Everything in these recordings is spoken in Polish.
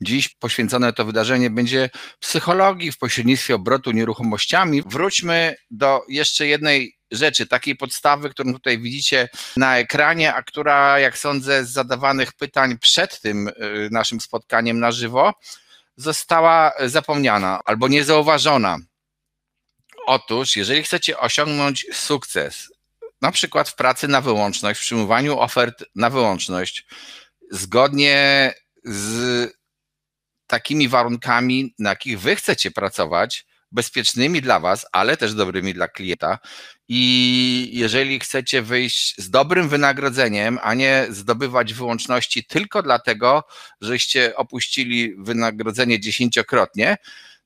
Dziś poświęcone to wydarzenie będzie psychologii w pośrednictwie obrotu nieruchomościami. Wróćmy do jeszcze jednej rzeczy, takiej podstawy, którą tutaj widzicie na ekranie, a która, jak sądzę, z zadawanych pytań przed tym y, naszym spotkaniem na żywo, została zapomniana albo niezauważona. Otóż, jeżeli chcecie osiągnąć sukces, na przykład w pracy na wyłączność, w przyjmowaniu ofert na wyłączność, zgodnie z takimi warunkami, na jakich wy chcecie pracować, bezpiecznymi dla was, ale też dobrymi dla klienta. I jeżeli chcecie wyjść z dobrym wynagrodzeniem, a nie zdobywać wyłączności tylko dlatego, żeście opuścili wynagrodzenie dziesięciokrotnie,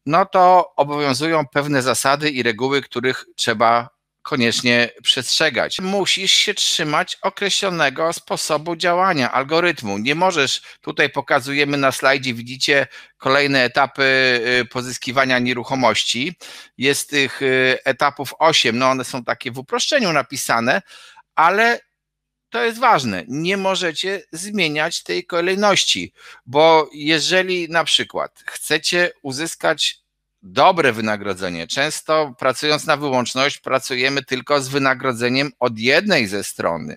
no to obowiązują pewne zasady i reguły, których trzeba koniecznie przestrzegać. Musisz się trzymać określonego sposobu działania, algorytmu. Nie możesz, tutaj pokazujemy na slajdzie, widzicie kolejne etapy y, pozyskiwania nieruchomości. Jest tych y, etapów 8, no one są takie w uproszczeniu napisane, ale to jest ważne. Nie możecie zmieniać tej kolejności, bo jeżeli na przykład chcecie uzyskać dobre wynagrodzenie. Często pracując na wyłączność, pracujemy tylko z wynagrodzeniem od jednej ze strony,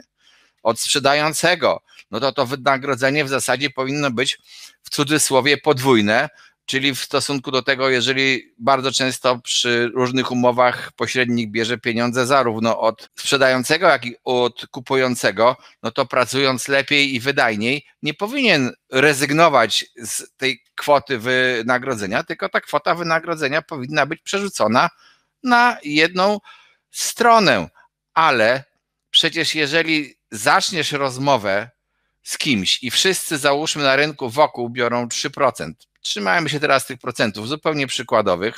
od sprzedającego. No to to wynagrodzenie w zasadzie powinno być w cudzysłowie podwójne, Czyli w stosunku do tego, jeżeli bardzo często przy różnych umowach pośrednik bierze pieniądze zarówno od sprzedającego, jak i od kupującego, no to pracując lepiej i wydajniej, nie powinien rezygnować z tej kwoty wynagrodzenia, tylko ta kwota wynagrodzenia powinna być przerzucona na jedną stronę. Ale przecież jeżeli zaczniesz rozmowę z kimś i wszyscy załóżmy na rynku wokół biorą 3%, trzymajmy się teraz tych procentów zupełnie przykładowych.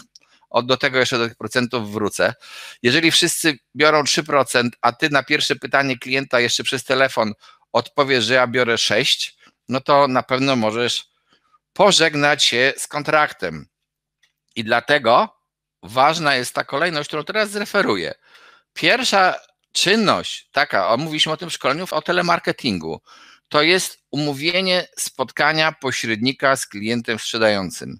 Od do tego jeszcze do tych procentów wrócę. Jeżeli wszyscy biorą 3%, a ty na pierwsze pytanie klienta jeszcze przez telefon odpowiesz, że ja biorę 6, no to na pewno możesz pożegnać się z kontraktem. I dlatego ważna jest ta kolejność, którą teraz zreferuję. Pierwsza czynność, taka, mówiliśmy o tym w szkoleniu o telemarketingu to jest umówienie spotkania pośrednika z klientem sprzedającym.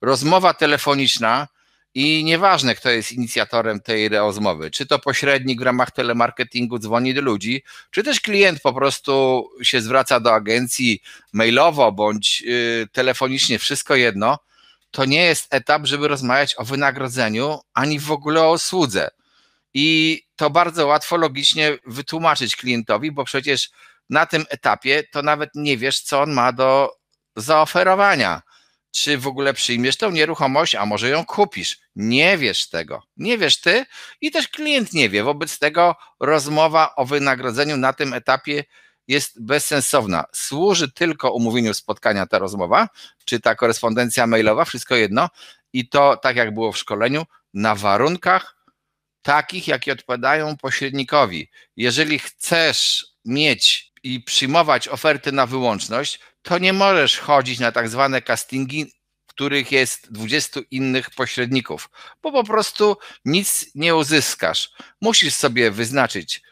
Rozmowa telefoniczna i nieważne, kto jest inicjatorem tej rozmowy, czy to pośrednik w ramach telemarketingu dzwoni do ludzi, czy też klient po prostu się zwraca do agencji mailowo bądź y, telefonicznie, wszystko jedno, to nie jest etap, żeby rozmawiać o wynagrodzeniu ani w ogóle o usłudze. I to bardzo łatwo logicznie wytłumaczyć klientowi, bo przecież na tym etapie to nawet nie wiesz, co on ma do zaoferowania. Czy w ogóle przyjmiesz tą nieruchomość, a może ją kupisz? Nie wiesz tego. Nie wiesz ty i też klient nie wie. Wobec tego rozmowa o wynagrodzeniu na tym etapie jest bezsensowna. Służy tylko umówieniu spotkania ta rozmowa, czy ta korespondencja mailowa, wszystko jedno. I to, tak jak było w szkoleniu, na warunkach takich, jakie odpowiadają pośrednikowi. Jeżeli chcesz mieć i przyjmować oferty na wyłączność, to nie możesz chodzić na tak zwane castingi, w których jest 20 innych pośredników, bo po prostu nic nie uzyskasz. Musisz sobie wyznaczyć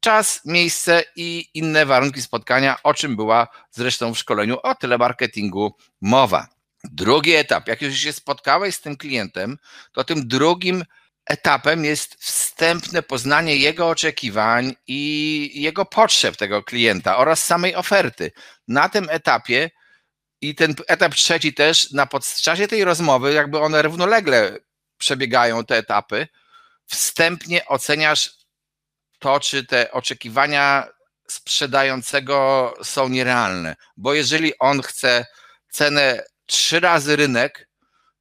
czas, miejsce i inne warunki spotkania, o czym była zresztą w szkoleniu o telemarketingu mowa. Drugi etap, jak już się spotkałeś z tym klientem, to tym drugim etapem jest wstępne poznanie jego oczekiwań i jego potrzeb tego klienta oraz samej oferty. Na tym etapie i ten etap trzeci też na podczasie tej rozmowy, jakby one równolegle przebiegają te etapy, wstępnie oceniasz to, czy te oczekiwania sprzedającego są nierealne. Bo jeżeli on chce cenę trzy razy rynek,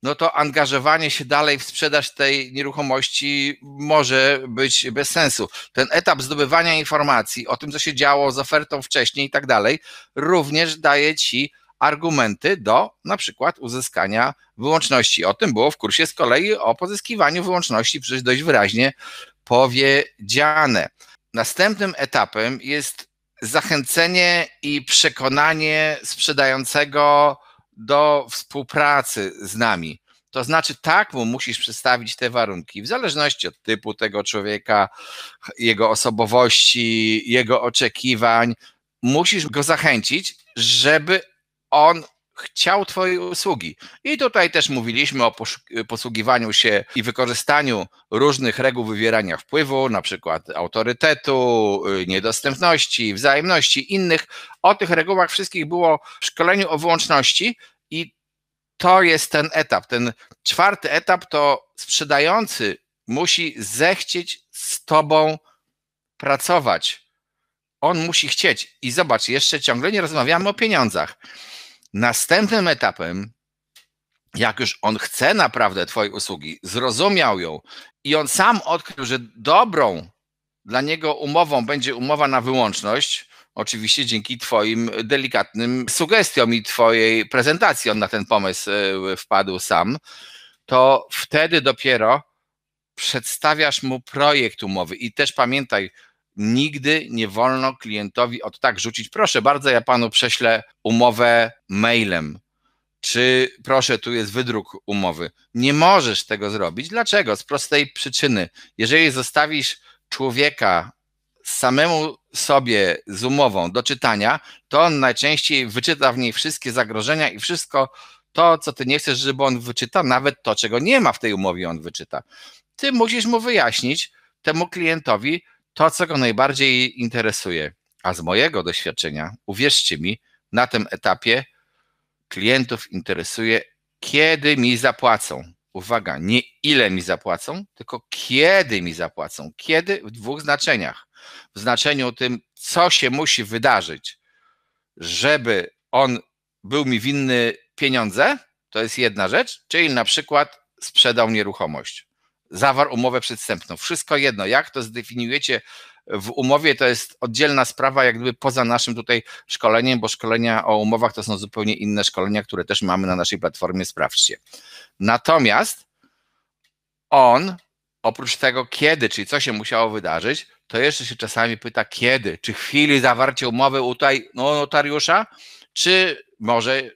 no to angażowanie się dalej w sprzedaż tej nieruchomości może być bez sensu. Ten etap zdobywania informacji o tym, co się działo z ofertą wcześniej i tak dalej, również daje ci argumenty do na przykład uzyskania wyłączności. O tym było w kursie z kolei o pozyskiwaniu wyłączności przecież dość wyraźnie powiedziane. Następnym etapem jest zachęcenie i przekonanie sprzedającego do współpracy z nami. To znaczy, tak mu musisz przedstawić te warunki, w zależności od typu tego człowieka, jego osobowości, jego oczekiwań, musisz go zachęcić, żeby on chciał Twojej usługi. I tutaj też mówiliśmy o posługiwaniu się i wykorzystaniu różnych reguł wywierania wpływu, na przykład autorytetu, y, niedostępności, wzajemności, innych. O tych regułach wszystkich było w szkoleniu o wyłączności i to jest ten etap. Ten czwarty etap to sprzedający musi zechcieć z Tobą pracować. On musi chcieć. I zobacz, jeszcze ciągle nie rozmawiamy o pieniądzach. Następnym etapem, jak już on chce naprawdę Twojej usługi, zrozumiał ją i on sam odkrył, że dobrą dla niego umową będzie umowa na wyłączność, oczywiście dzięki Twoim delikatnym sugestiom i Twojej prezentacji, on na ten pomysł e, wpadł sam, to wtedy dopiero przedstawiasz mu projekt umowy. I też pamiętaj, Nigdy nie wolno klientowi od tak rzucić. Proszę bardzo, ja panu prześlę umowę mailem. Czy proszę, tu jest wydruk umowy. Nie możesz tego zrobić. Dlaczego? Z prostej przyczyny. Jeżeli zostawisz człowieka samemu sobie z umową do czytania, to on najczęściej wyczyta w niej wszystkie zagrożenia i wszystko to, co ty nie chcesz, żeby on wyczytał, nawet to, czego nie ma w tej umowie, on wyczyta. Ty musisz mu wyjaśnić temu klientowi, to, co go najbardziej interesuje. A z mojego doświadczenia, uwierzcie mi, na tym etapie klientów interesuje, kiedy mi zapłacą. Uwaga, nie ile mi zapłacą, tylko kiedy mi zapłacą. Kiedy w dwóch znaczeniach. W znaczeniu tym, co się musi wydarzyć, żeby on był mi winny pieniądze, to jest jedna rzecz, czyli na przykład sprzedał nieruchomość zawarł umowę przedstępną. Wszystko jedno, jak to zdefiniujecie w umowie, to jest oddzielna sprawa, Jakby poza naszym tutaj szkoleniem, bo szkolenia o umowach to są zupełnie inne szkolenia, które też mamy na naszej platformie, sprawdźcie. Natomiast on, oprócz tego kiedy, czyli co się musiało wydarzyć, to jeszcze się czasami pyta kiedy, czy w chwili zawarcia umowy u tutaj, notariusza, czy może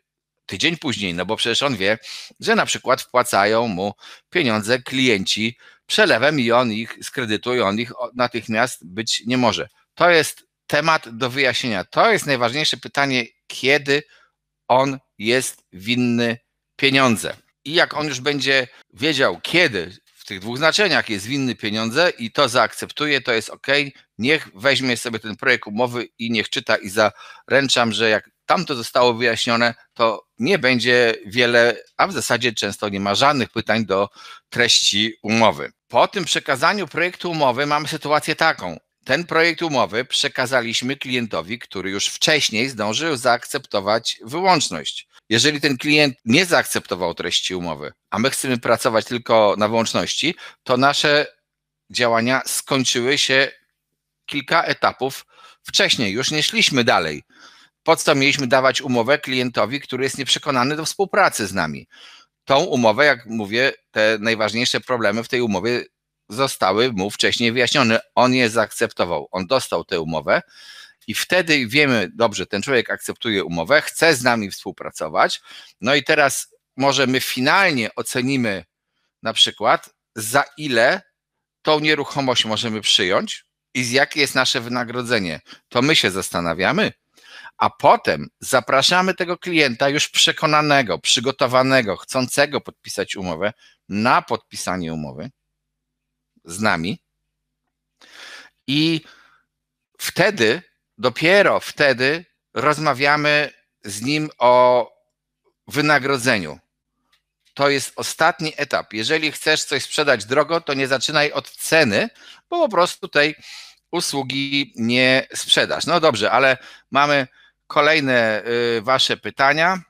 tydzień później, no bo przecież on wie, że na przykład wpłacają mu pieniądze klienci przelewem i on ich skredytuje, on ich natychmiast być nie może. To jest temat do wyjaśnienia. To jest najważniejsze pytanie, kiedy on jest winny pieniądze. I jak on już będzie wiedział, kiedy w tych dwóch znaczeniach jest winny pieniądze i to zaakceptuje, to jest ok. Niech weźmie sobie ten projekt umowy i niech czyta i zaręczam, że jak tam to zostało wyjaśnione, to nie będzie wiele, a w zasadzie często nie ma żadnych pytań do treści umowy. Po tym przekazaniu projektu umowy mamy sytuację taką. Ten projekt umowy przekazaliśmy klientowi, który już wcześniej zdążył zaakceptować wyłączność. Jeżeli ten klient nie zaakceptował treści umowy, a my chcemy pracować tylko na wyłączności, to nasze działania skończyły się kilka etapów wcześniej. Już nie szliśmy dalej po co mieliśmy dawać umowę klientowi, który jest nieprzekonany do współpracy z nami? Tą umowę, jak mówię, te najważniejsze problemy w tej umowie zostały mu wcześniej wyjaśnione. On je zaakceptował, on dostał tę umowę i wtedy wiemy, dobrze, ten człowiek akceptuje umowę, chce z nami współpracować. No i teraz może my finalnie ocenimy na przykład, za ile tą nieruchomość możemy przyjąć i jakie jest nasze wynagrodzenie. To my się zastanawiamy a potem zapraszamy tego klienta już przekonanego, przygotowanego, chcącego podpisać umowę na podpisanie umowy z nami. I wtedy, dopiero wtedy rozmawiamy z nim o wynagrodzeniu. To jest ostatni etap. Jeżeli chcesz coś sprzedać drogo, to nie zaczynaj od ceny, bo po prostu tej usługi nie sprzedasz. No dobrze, ale mamy kolejne y, Wasze pytania.